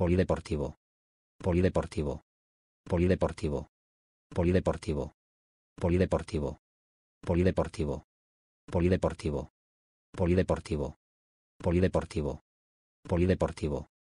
Polideportivo. Polideportivo. Polideportivo. Polideportivo. Polideportivo. Polideportivo. Polideportivo. Polideportivo. Polideportivo. Polideportivo.